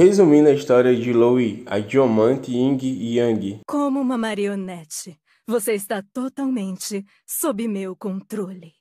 Resumindo a história de Louie, a diamante Ying Yang. Como uma marionete, você está totalmente sob meu controle.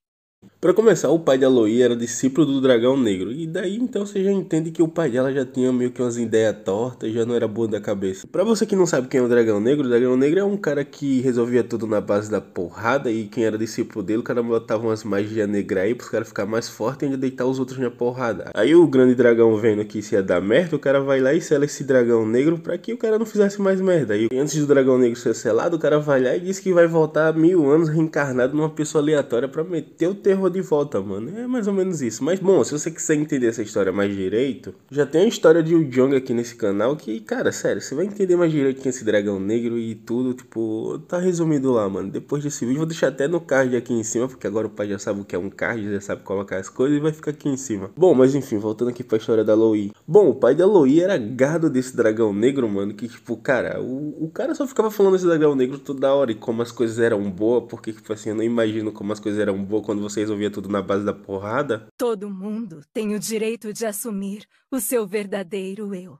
Para começar, o pai de Aloy era discípulo do Dragão Negro, e daí então você já entende que o pai dela já tinha meio que umas ideias tortas, já não era boa da cabeça. Para você que não sabe quem é o Dragão Negro, o Dragão Negro é um cara que resolvia tudo na base da porrada, e quem era discípulo dele, o cara botava umas magias negras aí pros caras ficar mais forte e ainda deitar os outros na porrada. Aí o grande dragão vendo que isso ia dar merda, o cara vai lá e sela esse Dragão Negro para que o cara não fizesse mais merda. E antes do Dragão Negro ser selado, o cara vai lá e diz que vai voltar mil anos reencarnado numa pessoa aleatória para meter o enterrou de volta, mano. É mais ou menos isso. Mas, bom, se você quiser entender essa história mais direito, já tem a história de Jong aqui nesse canal que, cara, sério, você vai entender mais direito quem é esse dragão negro e tudo, tipo, tá resumido lá, mano. Depois desse vídeo, vou deixar até no card aqui em cima, porque agora o pai já sabe o que é um card, já sabe colocar as coisas e vai ficar aqui em cima. Bom, mas enfim, voltando aqui pra história da Loi. Bom, o pai da Loi era gado desse dragão negro, mano, que, tipo, cara, o, o cara só ficava falando desse dragão negro toda hora e como as coisas eram boas, porque, tipo assim, eu não imagino como as coisas eram boas quando você você resolvia tudo na base da porrada? Todo mundo tem o direito de assumir o seu verdadeiro eu.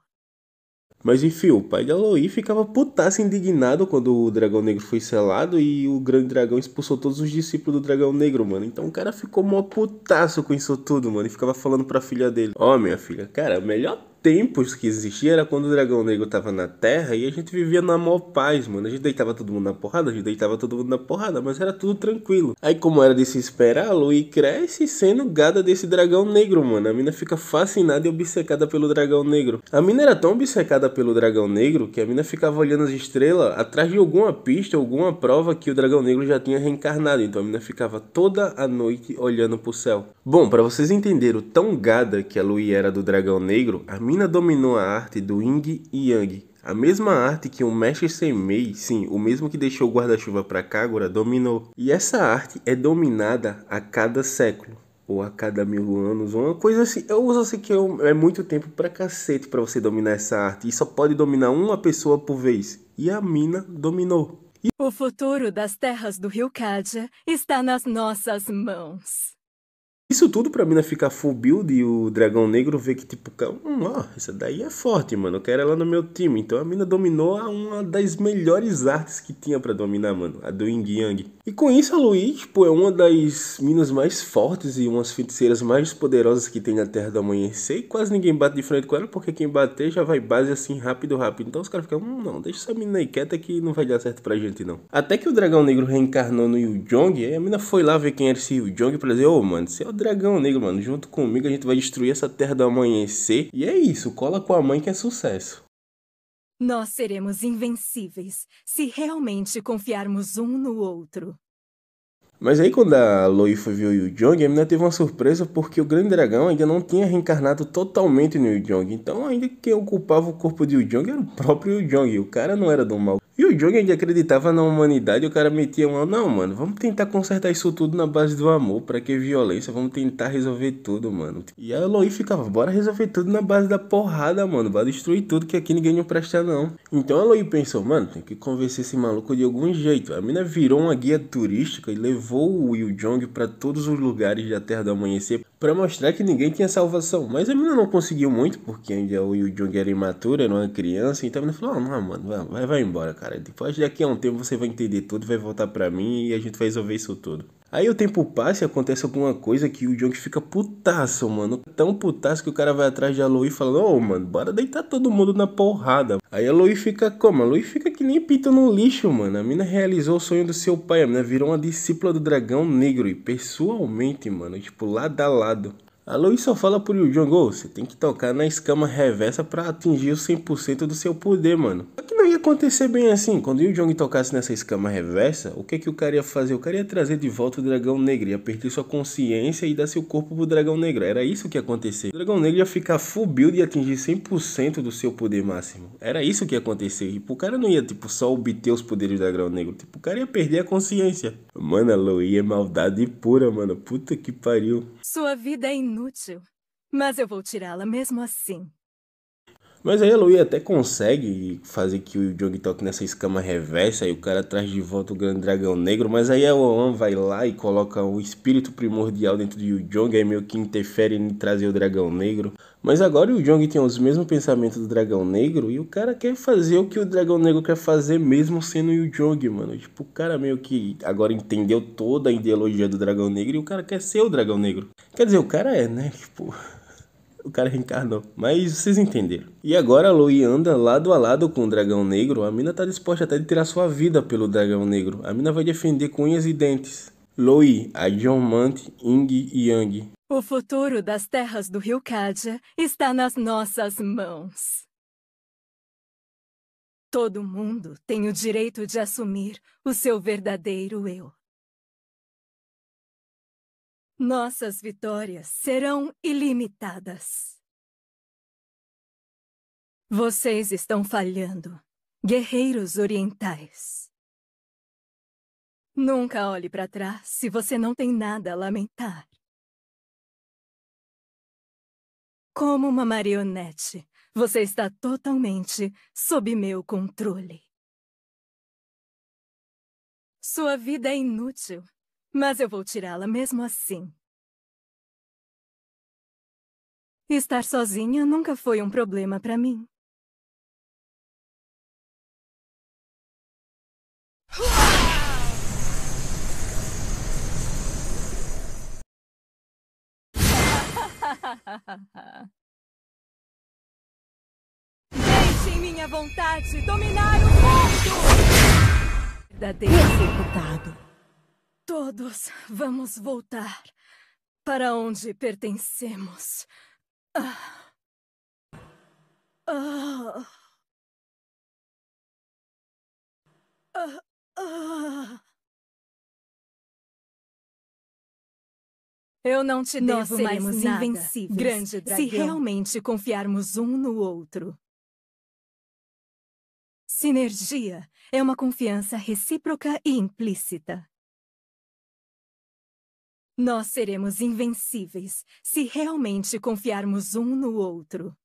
Mas enfim, o pai de Aloy ficava putaço indignado quando o dragão negro foi selado e o grande dragão expulsou todos os discípulos do dragão negro, mano. Então o cara ficou mó putaço com isso tudo, mano. E ficava falando pra filha dele: Ó, oh, minha filha, cara, a melhor tempos que existia era quando o Dragão Negro tava na Terra e a gente vivia na maior paz, mano. A gente deitava todo mundo na porrada, a gente deitava todo mundo na porrada, mas era tudo tranquilo. Aí, como era de se esperar, a Louie cresce sendo gada desse Dragão Negro, mano. A mina fica fascinada e obcecada pelo Dragão Negro. A mina era tão obcecada pelo Dragão Negro que a mina ficava olhando as estrelas atrás de alguma pista, alguma prova que o Dragão Negro já tinha reencarnado. Então a mina ficava toda a noite olhando pro céu. Bom, para vocês entenderem o tão gada que a Louie era do Dragão Negro, a Mina dominou a arte do Ying e Yang, a mesma arte que o mestre Semei, sim, o mesmo que deixou o guarda-chuva para Kagura, dominou. E essa arte é dominada a cada século ou a cada mil anos, uma coisa assim. Eu uso assim que é muito tempo pra cacete pra você dominar essa arte. E só pode dominar uma pessoa por vez. E a mina dominou. E... O futuro das terras do Rio Cádia está nas nossas mãos. Isso tudo pra mina ficar full build e o dragão negro ver que, tipo, hum, ó, essa daí é forte, mano. Eu quero ela no meu time. Então a mina dominou uma das melhores artes que tinha para dominar, mano. A do Ying Yang. E com isso a Luiz, tipo, é uma das minas mais fortes e umas feiticeiras mais poderosas que tem na Terra do Amanhecer. E quase ninguém bate de frente com ela, porque quem bater já vai base assim rápido, rápido. Então os caras ficam, hum, não, deixa essa mina aí quieta que não vai dar certo pra gente, não. Até que o dragão negro reencarnou no Yu Jong, e a mina foi lá ver quem era esse Yu Jong pra dizer, ô, oh, mano, você é o dragão negro, mano. Junto comigo a gente vai destruir essa terra do amanhecer. E é isso, cola com a mãe que é sucesso. Nós seremos invencíveis se realmente confiarmos um no outro. Mas aí quando a Loifa viu o Yu Jong, a menina teve uma surpresa porque o Grande Dragão ainda não tinha reencarnado totalmente no Yu Jong. Então ainda quem ocupava o corpo de Yu Jong era o próprio Yu Jong. O cara não era do mal. E o Jung ainda acreditava na humanidade, o cara metia uma, não, mano, vamos tentar consertar isso tudo na base do amor, para que violência, vamos tentar resolver tudo, mano. E a Eloy ficava, bora resolver tudo na base da porrada, mano, bora destruir tudo que aqui ninguém não presta não. Então a Eloy pensou, mano, tem que convencer esse maluco de algum jeito. A mina virou uma guia turística e levou o Yu Jong para todos os lugares da Terra do Amanhecer para mostrar que ninguém tinha salvação. Mas a menina não conseguiu muito, porque ainda é o Yu Jung era imaturo, era é uma criança, então menina falou: não, ah, não, mano, vai, vai embora, cara. Depois daqui a um tempo você vai entender tudo, vai voltar para mim e a gente vai resolver isso tudo. Aí o tempo passa e acontece alguma coisa que o John fica putaço, mano. Tão putaço que o cara vai atrás de Aloy e fala: Ô, oh, mano, bora deitar todo mundo na porrada. Aí a Aloy fica como? A Aloy fica que nem pita no lixo, mano. A mina realizou o sonho do seu pai. A mina virou uma discípula do dragão negro. E pessoalmente, mano, tipo, lado a lado. A Aloy só fala pro Yu Jong: Ô, oh, você tem que tocar na escama reversa para atingir o 100% do seu poder, mano. Só que acontecer bem assim? Quando Yu Jong tocasse nessa escama reversa, o que, que o cara ia fazer? O cara ia trazer de volta o dragão negro, ia perder sua consciência e dar seu corpo pro dragão negro. Era isso que ia acontecer. O dragão negro ia ficar full build e atingir 100% do seu poder máximo. Era isso que ia acontecer. E o cara não ia, tipo, só obter os poderes do dragão negro. Tipo, o cara ia perder a consciência. Mano, a Loi é maldade pura, mano. Puta que pariu. Sua vida é inútil. Mas eu vou tirá-la mesmo assim. Mas aí a Louis até consegue fazer que o Jong toque nessa escama reversa, e o cara traz de volta o grande dragão negro, mas aí a Oan vai lá e coloca o espírito primordial dentro de Jong, aí meio que interfere em trazer o dragão negro. Mas agora o Jong tem os mesmos pensamentos do dragão negro e o cara quer fazer o que o dragão negro quer fazer mesmo sendo o Jong, mano. Tipo, o cara meio que agora entendeu toda a ideologia do dragão negro e o cara quer ser o dragão negro. Quer dizer, o cara é, né? Tipo o cara reencarnou. Mas vocês entenderam. E agora a Loi anda lado a lado com o dragão negro. A mina tá disposta até de tirar sua vida pelo dragão negro. A mina vai defender com unhas e dentes. Loi, a diamante Ying e Yang. O futuro das terras do Rio Cádia está nas nossas mãos. Todo mundo tem o direito de assumir o seu verdadeiro eu. Nossas vitórias serão ilimitadas. Vocês estão falhando, guerreiros orientais. Nunca olhe para trás se você não tem nada a lamentar. Como uma marionete, você está totalmente sob meu controle. Sua vida é inútil mas eu vou tirá-la mesmo assim. Estar sozinha nunca foi um problema para mim. Deixem minha vontade dominar o mundo! Verdadeiro executado. Todos vamos voltar para onde pertencemos. Ah. Ah. Ah. ah. Eu não te devo Nós mais nada. invencíveis. Grande dragão. Se realmente confiarmos um no outro. Sinergia é uma confiança recíproca e implícita. Nós seremos invencíveis se realmente confiarmos um no outro.